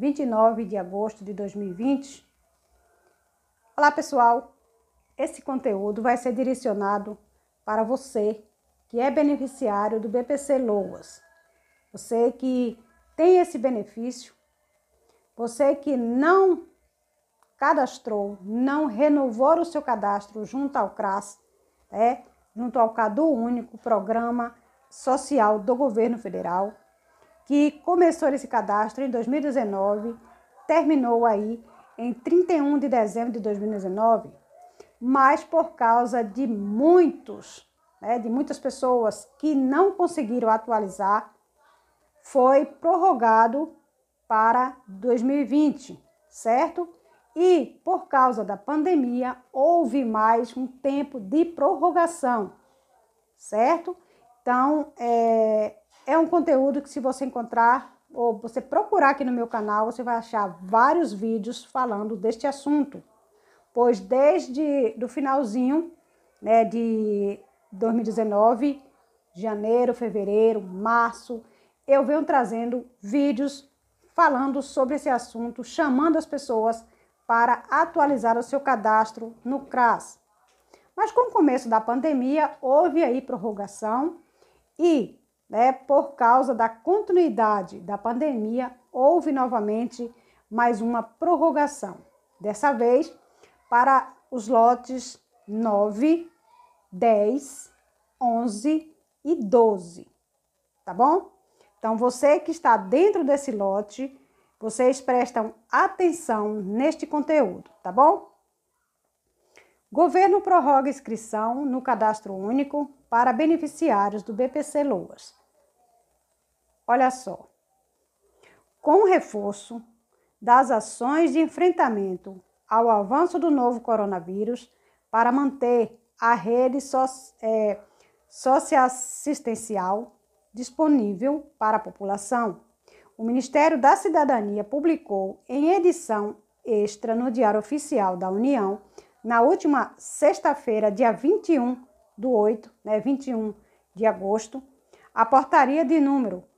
29 de agosto de 2020. Olá, pessoal! Esse conteúdo vai ser direcionado para você que é beneficiário do BPC Loas. Você que tem esse benefício, você que não cadastrou, não renovou o seu cadastro junto ao CRAS, né? junto ao CADU Único, Programa Social do Governo Federal, que começou esse cadastro em 2019, terminou aí em 31 de dezembro de 2019, mas por causa de muitos, né, de muitas pessoas que não conseguiram atualizar, foi prorrogado para 2020, certo? E por causa da pandemia, houve mais um tempo de prorrogação, certo? Então, é, é um conteúdo que se você encontrar ou você procurar aqui no meu canal, você vai achar vários vídeos falando deste assunto. Pois desde do finalzinho, né, de 2019, janeiro, fevereiro, março, eu venho trazendo vídeos falando sobre esse assunto, chamando as pessoas para atualizar o seu cadastro no CRAS. Mas com o começo da pandemia, houve aí prorrogação e né, por causa da continuidade da pandemia, houve novamente mais uma prorrogação. Dessa vez, para os lotes 9, 10, 11 e 12. Tá bom? Então, você que está dentro desse lote, vocês prestam atenção neste conteúdo, tá bom? Governo prorroga inscrição no cadastro único para beneficiários do BPC Loas. Olha só. Com o reforço das ações de enfrentamento ao avanço do novo coronavírus, para manter a rede so, é, socioassistencial disponível para a população, o Ministério da Cidadania publicou em edição extra no Diário Oficial da União, na última sexta-feira, dia 21 do 8, né, 21 de agosto, a portaria de número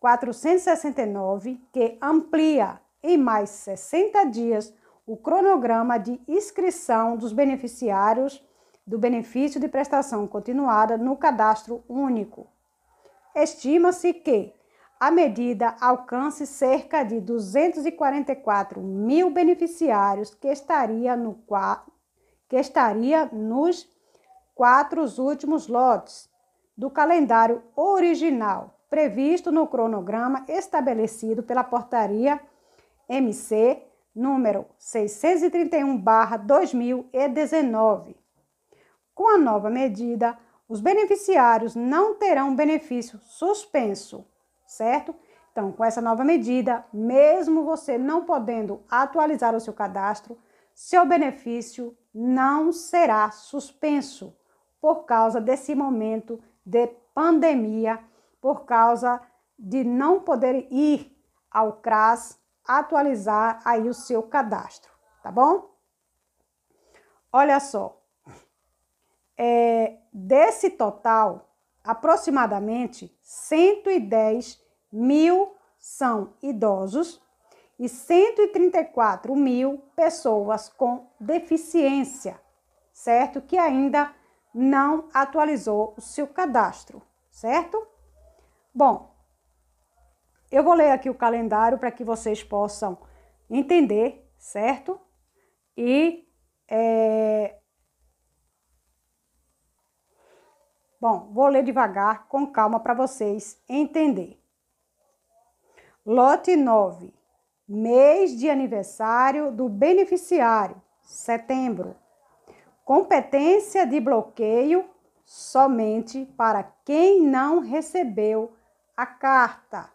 469, que amplia em mais 60 dias o cronograma de inscrição dos beneficiários do benefício de prestação continuada no cadastro único. Estima-se que a medida alcance cerca de 244 mil beneficiários que estaria, no, que estaria nos quatro últimos lotes do calendário original, previsto no cronograma estabelecido pela portaria MC número 631/2019. Com a nova medida, os beneficiários não terão benefício suspenso, certo? Então, com essa nova medida, mesmo você não podendo atualizar o seu cadastro, seu benefício não será suspenso por causa desse momento de pandemia por causa de não poder ir ao CRAS atualizar aí o seu cadastro, tá bom? Olha só, é, desse total, aproximadamente 110 mil são idosos e 134 mil pessoas com deficiência, certo? Que ainda não atualizou o seu cadastro, certo? Bom, eu vou ler aqui o calendário para que vocês possam entender, certo? E é... Bom, vou ler devagar, com calma, para vocês entender. Lote 9, mês de aniversário do beneficiário, setembro. Competência de bloqueio somente para quem não recebeu a carta,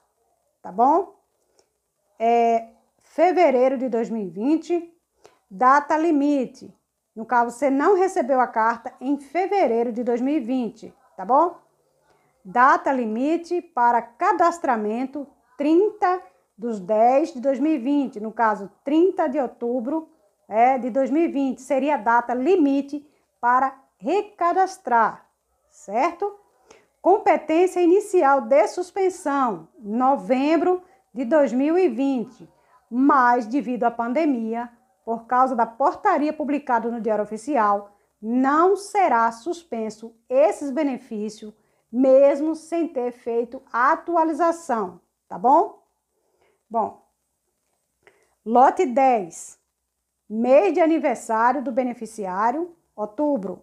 tá bom? É fevereiro de 2020, data limite. No caso, você não recebeu a carta em fevereiro de 2020, tá bom? Data limite para cadastramento 30 dos 10 de 2020, no caso 30 de outubro é, de 2020, seria a data limite para recadastrar, certo? competência inicial de suspensão, novembro de 2020, mas devido à pandemia, por causa da portaria publicada no Diário Oficial, não será suspenso esses benefícios, mesmo sem ter feito atualização, tá bom? Bom, lote 10, mês de aniversário do beneficiário, outubro,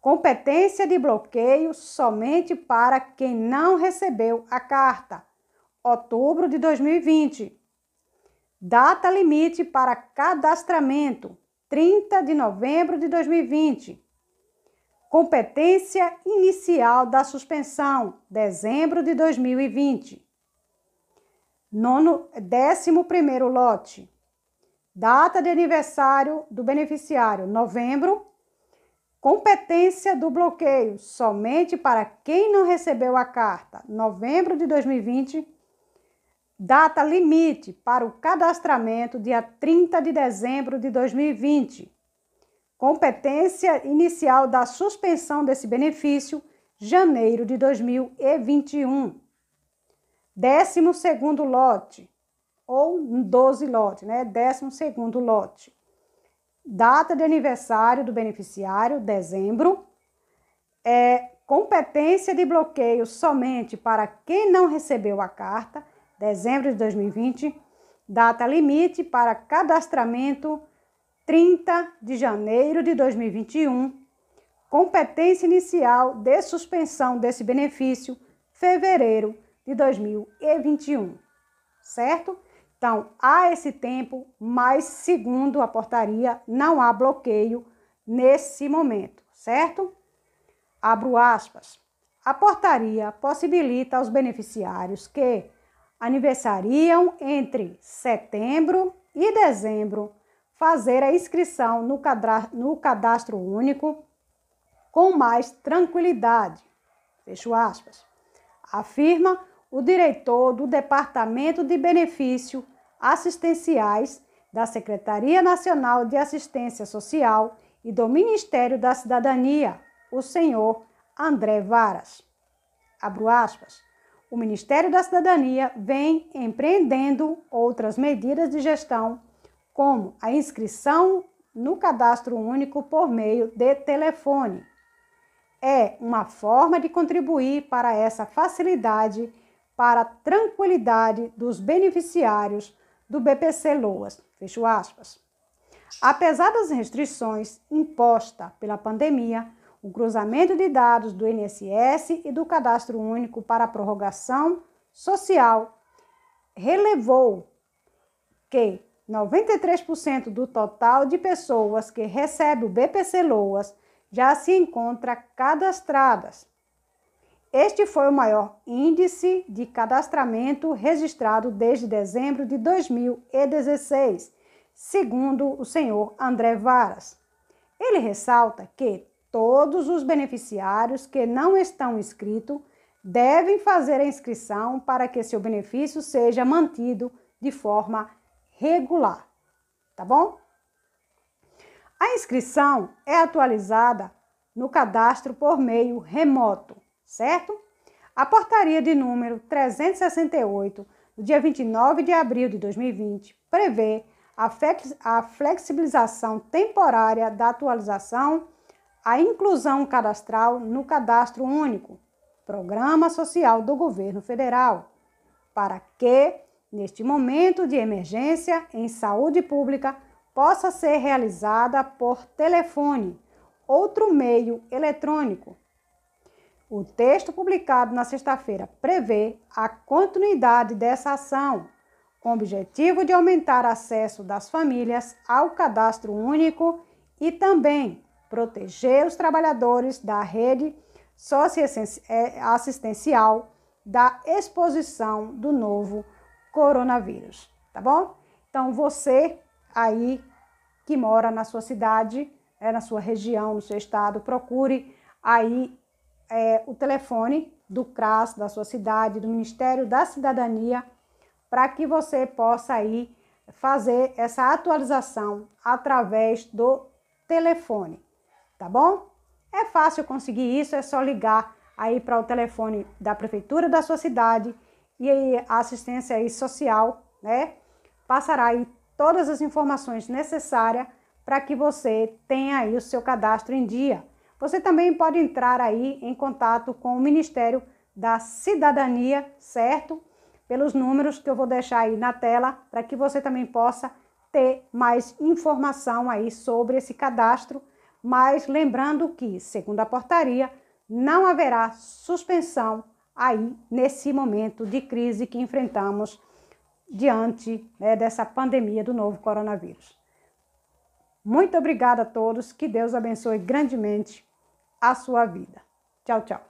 Competência de bloqueio somente para quem não recebeu a carta. Outubro de 2020. Data limite para cadastramento: 30 de novembro de 2020. Competência inicial da suspensão: dezembro de 2020. Nono, décimo primeiro lote. Data de aniversário do beneficiário: novembro Competência do bloqueio somente para quem não recebeu a carta, novembro de 2020. Data limite para o cadastramento, dia 30 de dezembro de 2020. Competência inicial da suspensão desse benefício, janeiro de 2021. segundo lote, ou 12 lote, né? décimo segundo lote data de aniversário do beneficiário, dezembro, é, competência de bloqueio somente para quem não recebeu a carta, dezembro de 2020, data limite para cadastramento, 30 de janeiro de 2021, competência inicial de suspensão desse benefício, fevereiro de 2021, certo? Então, há esse tempo, mas segundo a portaria, não há bloqueio nesse momento, certo? Abro aspas. A portaria possibilita aos beneficiários que aniversariam entre setembro e dezembro fazer a inscrição no cadastro, no cadastro único com mais tranquilidade. Fecho aspas. Afirma o diretor do Departamento de Benefício Assistenciais da Secretaria Nacional de Assistência Social e do Ministério da Cidadania, o senhor André Varas. Abro aspas. O Ministério da Cidadania vem empreendendo outras medidas de gestão, como a inscrição no cadastro único por meio de telefone. É uma forma de contribuir para essa facilidade para a tranquilidade dos beneficiários do BPC Loas. Fecho aspas. Apesar das restrições impostas pela pandemia, o cruzamento de dados do INSS e do Cadastro Único para a prorrogação social relevou que 93% do total de pessoas que recebe o BPC Loas já se encontra cadastradas este foi o maior índice de cadastramento registrado desde dezembro de 2016, segundo o senhor André Varas. Ele ressalta que todos os beneficiários que não estão inscritos devem fazer a inscrição para que seu benefício seja mantido de forma regular. Tá bom? A inscrição é atualizada no cadastro por meio remoto certo? A portaria de número 368, do dia 29 de abril de 2020, prevê a flexibilização temporária da atualização, a inclusão cadastral no Cadastro Único, Programa Social do Governo Federal, para que, neste momento de emergência em saúde pública, possa ser realizada por telefone, outro meio eletrônico, o texto publicado na sexta-feira prevê a continuidade dessa ação, com o objetivo de aumentar acesso das famílias ao cadastro único e também proteger os trabalhadores da rede socioassistencial é, da exposição do novo coronavírus, tá bom? Então você aí que mora na sua cidade, é, na sua região, no seu estado, procure aí é, o telefone do CRAS, da sua cidade, do Ministério da Cidadania, para que você possa aí fazer essa atualização através do telefone, tá bom? É fácil conseguir isso, é só ligar aí para o telefone da prefeitura da sua cidade e aí a assistência aí social, né? Passará aí todas as informações necessárias para que você tenha aí o seu cadastro em dia. Você também pode entrar aí em contato com o Ministério da Cidadania, certo? Pelos números que eu vou deixar aí na tela, para que você também possa ter mais informação aí sobre esse cadastro. Mas lembrando que, segundo a portaria, não haverá suspensão aí nesse momento de crise que enfrentamos diante né, dessa pandemia do novo coronavírus. Muito obrigada a todos, que Deus abençoe grandemente a sua vida. Tchau, tchau.